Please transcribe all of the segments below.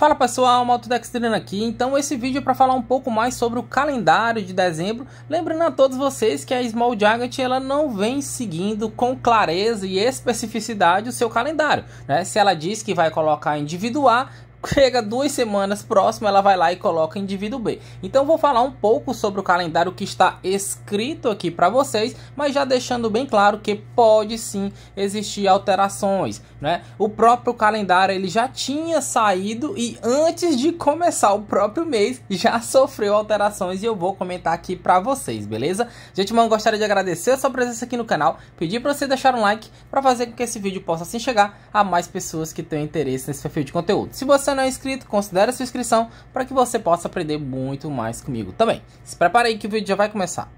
Fala pessoal, Maltodextrino aqui. Então esse vídeo é para falar um pouco mais sobre o calendário de dezembro, lembrando a todos vocês que a Small Giant ela não vem seguindo com clareza e especificidade o seu calendário, né? Se ela diz que vai colocar individual Chega duas semanas próximas ela vai lá e coloca indivíduo B. Então vou falar um pouco sobre o calendário que está escrito aqui para vocês, mas já deixando bem claro que pode sim existir alterações, né? O próprio calendário ele já tinha saído e antes de começar o próprio mês já sofreu alterações e eu vou comentar aqui para vocês, beleza? Gente, mano, gostaria de agradecer a sua presença aqui no canal, pedir para você deixar um like para fazer com que esse vídeo possa assim chegar a mais pessoas que tenham interesse nesse perfil de conteúdo. Se você você não é inscrito, considere a sua inscrição para que você possa aprender muito mais comigo também. Se prepare aí que o vídeo já vai começar.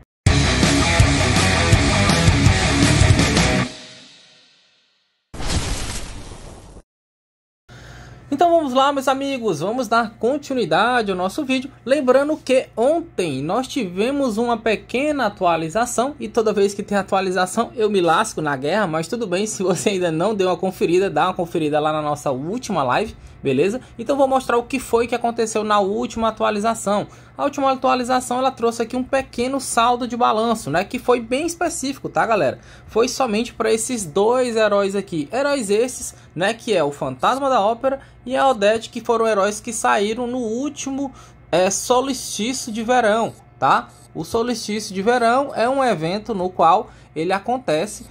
Então vamos lá, meus amigos, vamos dar continuidade ao nosso vídeo. Lembrando que ontem nós tivemos uma pequena atualização e toda vez que tem atualização eu me lasco na guerra, mas tudo bem, se você ainda não deu uma conferida, dá uma conferida lá na nossa última live, beleza? Então vou mostrar o que foi que aconteceu na última atualização. A última atualização ela trouxe aqui um pequeno saldo de balanço, né? Que foi bem específico, tá, galera? Foi somente para esses dois heróis aqui. Heróis esses, né? Que é o Fantasma da Ópera e a Odete, que foram heróis que saíram no último é, solstício de verão, tá? O solstício de verão é um evento no qual ele acontece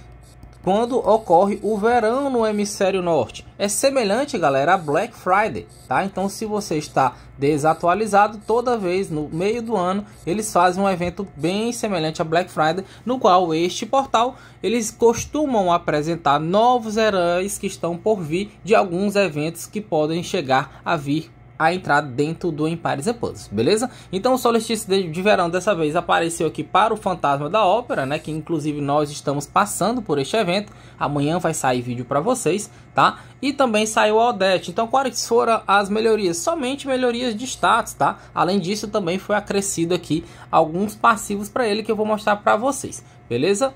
quando ocorre o verão no hemisfério norte. É semelhante, galera, a Black Friday, tá? Então, se você está desatualizado, toda vez no meio do ano eles fazem um evento bem semelhante a Black Friday, no qual este portal eles costumam apresentar novos heróis que estão por vir de alguns eventos que podem chegar a vir a entrar dentro do Empires e Puzzles, beleza? Então o solstício de verão dessa vez apareceu aqui para o Fantasma da Ópera, né? Que inclusive nós estamos passando por este evento. Amanhã vai sair vídeo para vocês, tá? E também saiu o Odete. Então quais foram as melhorias? Somente melhorias de status, tá? Além disso também foi acrescido aqui alguns passivos para ele que eu vou mostrar para vocês, beleza?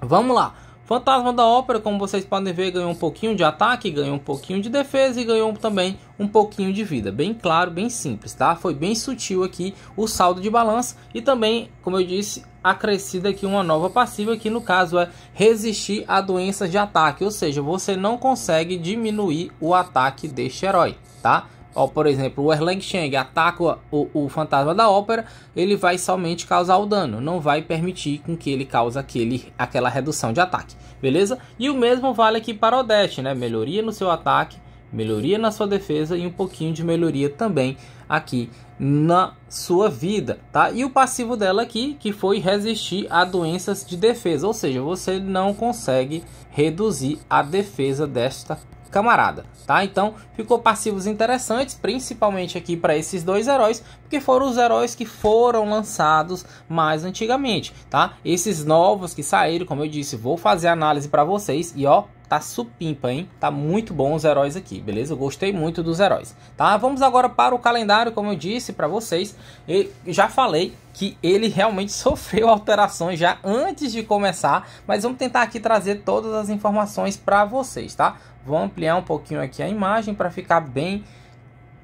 Vamos lá. Fantasma da Ópera, como vocês podem ver, ganhou um pouquinho de ataque, ganhou um pouquinho de defesa e ganhou também um pouquinho de vida. Bem claro, bem simples, tá? Foi bem sutil aqui o saldo de balança e também, como eu disse, acrescida aqui uma nova passiva que no caso é resistir a doenças de ataque, ou seja, você não consegue diminuir o ataque deste herói, tá? Ó, por exemplo, o Erlang Cheng ataca o, o fantasma da ópera, ele vai somente causar o dano, não vai permitir com que ele cause aquele, aquela redução de ataque, beleza? E o mesmo vale aqui para Odete, né? Melhoria no seu ataque, melhoria na sua defesa e um pouquinho de melhoria também aqui na sua vida, tá? E o passivo dela aqui, que foi resistir a doenças de defesa, ou seja, você não consegue reduzir a defesa desta camarada, tá? Então ficou passivos interessantes, principalmente aqui para esses dois heróis, porque foram os heróis que foram lançados mais antigamente, tá? Esses novos que saíram, como eu disse, vou fazer análise para vocês e ó, Tá supimpa, hein? Tá muito bom os heróis aqui, beleza? Eu gostei muito dos heróis, tá? Vamos agora para o calendário, como eu disse para vocês. Eu já falei que ele realmente sofreu alterações já antes de começar, mas vamos tentar aqui trazer todas as informações para vocês, tá? Vou ampliar um pouquinho aqui a imagem para ficar bem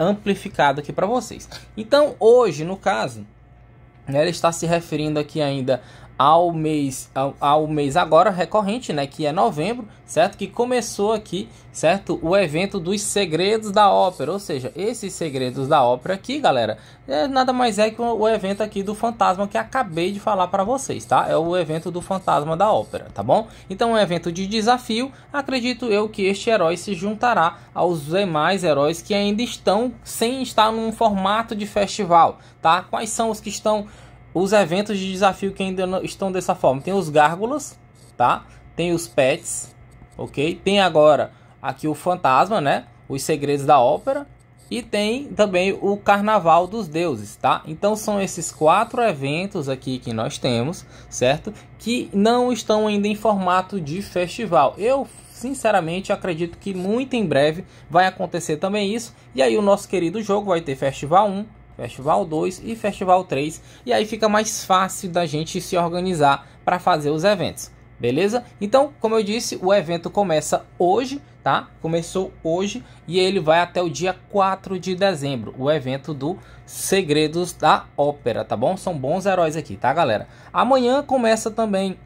amplificado aqui para vocês. Então, hoje, no caso, né, ela está se referindo aqui ainda ao mês ao, ao, mês agora recorrente, né, que é novembro, certo? Que começou aqui, certo? O evento dos segredos da ópera, ou seja, esses segredos da ópera aqui, galera, é nada mais é que o evento aqui do fantasma que acabei de falar para vocês, tá? É o evento do fantasma da ópera, tá bom? Então, um evento de desafio, acredito eu que este herói se juntará aos demais heróis que ainda estão sem estar num formato de festival, tá? Quais são os que estão os eventos de desafio que ainda não, estão dessa forma. Tem os gárgulas, tá? Tem os pets, ok? Tem agora aqui o fantasma, né? Os segredos da ópera. E tem também o Carnaval dos Deuses, tá? Então são esses quatro eventos aqui que nós temos, certo? Que não estão ainda em formato de festival. Eu sinceramente acredito que muito em breve vai acontecer também isso. E aí o nosso querido jogo vai ter Festival 1, Festival 2 e Festival 3, e aí fica mais fácil da gente se organizar para fazer os eventos. Beleza? Então, como eu disse, o evento começa hoje, tá? Começou hoje e ele vai até o dia 4 de dezembro, o evento do Segredos da Ópera, tá bom? São bons heróis aqui, tá, galera? Amanhã começa também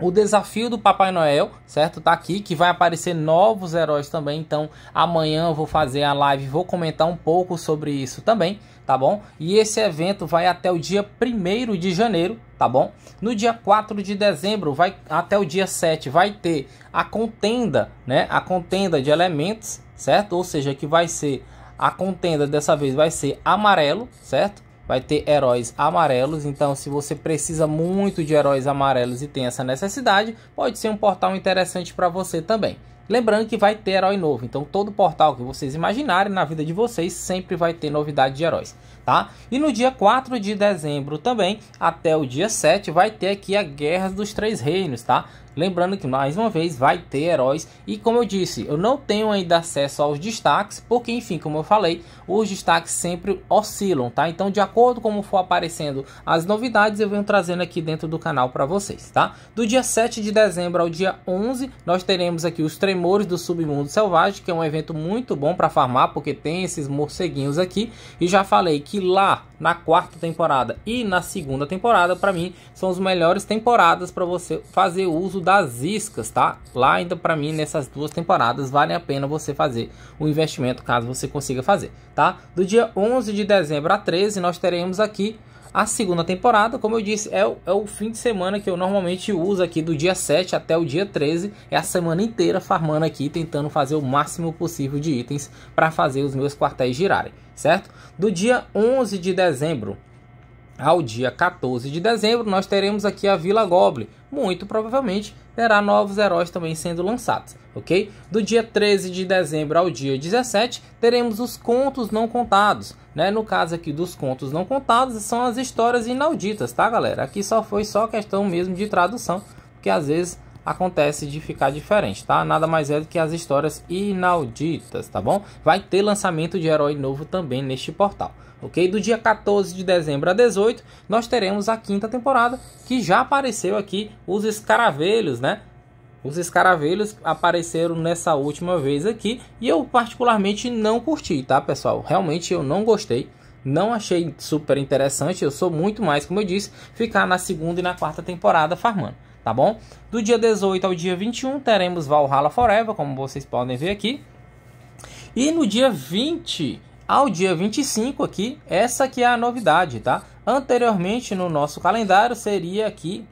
o desafio do Papai Noel, certo? Tá aqui que vai aparecer novos heróis também. Então, amanhã eu vou fazer a live, vou comentar um pouco sobre isso também, tá bom? E esse evento vai até o dia 1 de janeiro, tá bom? No dia 4 de dezembro, vai até o dia 7, vai ter a contenda, né? A contenda de elementos, certo? Ou seja, que vai ser a contenda dessa vez vai ser amarelo, certo? vai ter heróis amarelos. Então, se você precisa muito de heróis amarelos e tem essa necessidade, pode ser um portal interessante para você também. Lembrando que vai ter herói novo, então todo portal que vocês imaginarem na vida de vocês sempre vai ter novidade de heróis, tá? E no dia 4 de dezembro também, até o dia 7, vai ter aqui a Guerra dos Três Reinos, tá? Lembrando que mais uma vez vai ter heróis e como eu disse, eu não tenho ainda acesso aos destaques, porque enfim, como eu falei, os destaques sempre oscilam, tá? Então, de acordo com como for aparecendo as novidades, eu venho trazendo aqui dentro do canal para vocês, tá? Do dia 7 de dezembro ao dia 11, nós teremos aqui os Tremores do Submundo Selvagem, que é um evento muito bom para farmar, porque tem esses morceguinhos aqui, e já falei que lá na quarta temporada e na segunda temporada, para mim, são as melhores temporadas para você fazer uso das iscas, tá? Lá ainda para mim nessas duas temporadas vale a pena você fazer o investimento caso você consiga fazer, tá? Do dia 11 de dezembro a 13 nós teremos aqui a segunda temporada, como eu disse, é o, é o fim de semana que eu normalmente uso aqui do dia 7 até o dia 13. É a semana inteira farmando aqui, tentando fazer o máximo possível de itens para fazer os meus quartéis girarem, certo? Do dia 11 de dezembro ao dia 14 de dezembro, nós teremos aqui a Vila Goblin. Muito provavelmente terá novos heróis também sendo lançados, ok? Do dia 13 de dezembro ao dia 17, teremos os contos não contados, né? No caso aqui dos contos não contados, são as histórias inauditas, tá, galera? Aqui só foi só questão mesmo de tradução, porque às vezes acontece de ficar diferente, tá? Nada mais é do que as histórias inauditas, tá bom? Vai ter lançamento de herói novo também neste portal, ok? Do dia 14 de dezembro a 18, nós teremos a quinta temporada, que já apareceu aqui os escaravelhos, né? Os escaravelhos apareceram nessa última vez aqui e eu particularmente não curti, tá, pessoal? Realmente eu não gostei. Não achei super interessante, eu sou muito mais, como eu disse, ficar na segunda e na quarta temporada farmando tá bom? Do dia 18 ao dia 21 teremos Valhalla Forever, como vocês podem ver aqui. E no dia 20 ao dia 25 aqui, essa que é a novidade, tá? Anteriormente no nosso calendário seria aqui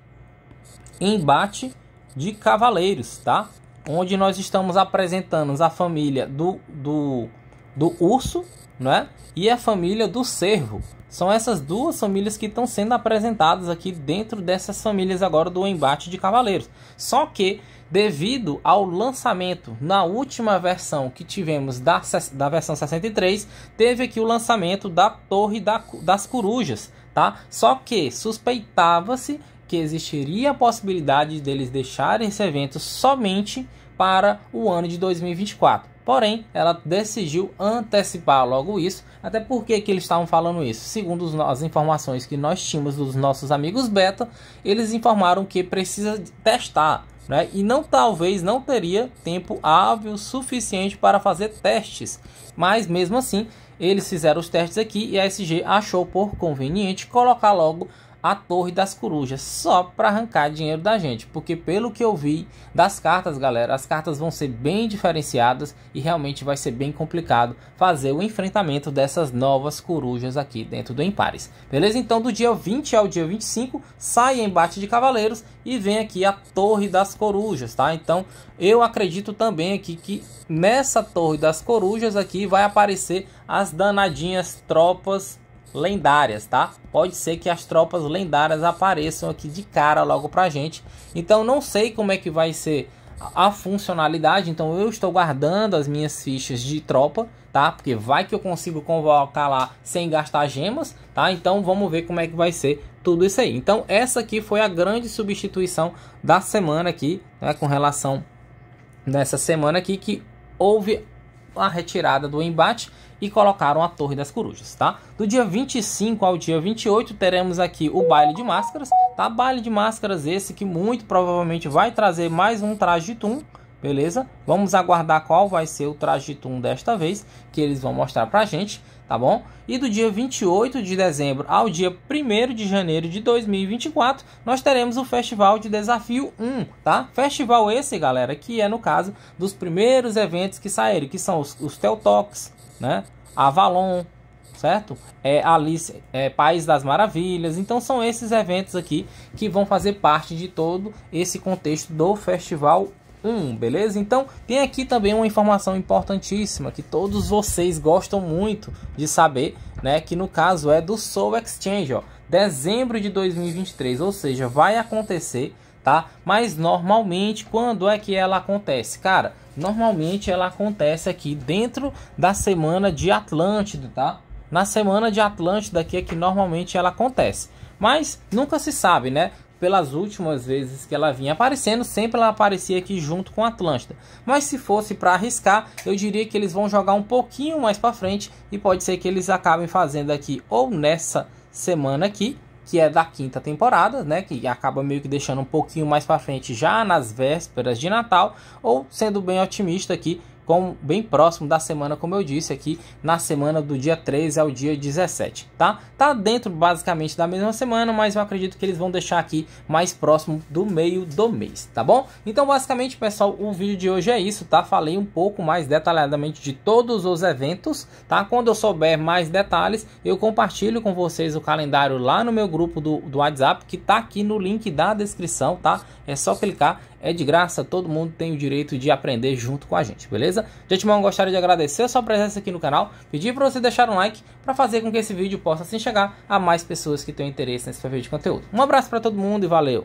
embate de cavaleiros, tá? Onde nós estamos apresentando a família do, do, do urso, né? E a família do cervo, são essas duas famílias que estão sendo apresentadas aqui dentro dessas famílias agora do embate de cavaleiros. Só que, devido ao lançamento na última versão que tivemos da, da versão 63, teve aqui o lançamento da Torre da, das Corujas, tá? Só que suspeitava-se que existiria a possibilidade deles deixarem esse evento somente para o ano de 2024. Porém, ela decidiu antecipar logo isso, até porque que eles estavam falando isso. Segundo as informações que nós tínhamos dos nossos amigos beta, eles informaram que precisa testar, né? E não talvez não teria tempo hábil suficiente para fazer testes. Mas mesmo assim, eles fizeram os testes aqui e a SG achou por conveniente colocar logo a Torre das Corujas só para arrancar dinheiro da gente, porque pelo que eu vi das cartas, galera, as cartas vão ser bem diferenciadas e realmente vai ser bem complicado fazer o enfrentamento dessas novas corujas aqui dentro do Empares. Beleza? Então do dia 20 ao dia 25 sai embate de cavaleiros e vem aqui a Torre das Corujas, tá? Então eu acredito também aqui que nessa Torre das Corujas aqui vai aparecer as danadinhas tropas lendárias, tá? Pode ser que as tropas lendárias apareçam aqui de cara logo pra gente. Então não sei como é que vai ser a funcionalidade, então eu estou guardando as minhas fichas de tropa, tá? Porque vai que eu consigo convocar lá sem gastar gemas, tá? Então vamos ver como é que vai ser tudo isso aí. Então essa aqui foi a grande substituição da semana aqui, né? Com relação nessa semana aqui que houve a retirada do embate e colocaram a Torre das Corujas, tá? Do dia 25 ao dia 28 teremos aqui o baile de máscaras, tá? Baile de máscaras esse que muito provavelmente vai trazer mais um traje de tum, beleza? Vamos aguardar qual vai ser o traje de tum desta vez, que eles vão mostrar pra gente tá bom? E do dia 28 de dezembro ao dia 1 de janeiro de 2024, nós teremos o Festival de Desafio 1, tá? Festival esse, galera, que é no caso dos primeiros eventos que saíram, que são os, os Teltox, né? Avalon, certo? É Alice, é País das Maravilhas. Então são esses eventos aqui que vão fazer parte de todo esse contexto do Festival 1, beleza? Então, tem aqui também uma informação importantíssima que todos vocês gostam muito de saber, né, que no caso é do Soul Exchange, ó, dezembro de 2023, ou seja, vai acontecer, tá? Mas normalmente quando é que ela acontece? Cara, normalmente ela acontece aqui dentro da semana de Atlântida, tá? Na semana de Atlântida aqui é que normalmente ela acontece. Mas nunca se sabe, né? pelas últimas vezes que ela vinha aparecendo, sempre ela aparecia aqui junto com a Atlântida. Mas se fosse para arriscar, eu diria que eles vão jogar um pouquinho mais para frente e pode ser que eles acabem fazendo aqui ou nessa semana aqui, que é da quinta temporada, né, que acaba meio que deixando um pouquinho mais para frente já nas vésperas de Natal, ou sendo bem otimista aqui, com, bem próximo da semana, como eu disse aqui, na semana do dia 13 ao dia 17, tá? Tá dentro basicamente da mesma semana, mas eu acredito que eles vão deixar aqui mais próximo do meio do mês, tá bom? Então, basicamente, pessoal, o vídeo de hoje é isso, tá? Falei um pouco mais detalhadamente de todos os eventos, tá? Quando eu souber mais detalhes, eu compartilho com vocês o calendário lá no meu grupo do, do WhatsApp, que tá aqui no link da descrição, tá? É só clicar é de graça, todo mundo tem o direito de aprender junto com a gente, beleza? De antemão, gostaria de agradecer a sua presença aqui no canal, pedir para você deixar um like para fazer com que esse vídeo possa assim chegar a mais pessoas que têm interesse nesse perfil tipo de conteúdo. Um abraço para todo mundo e valeu!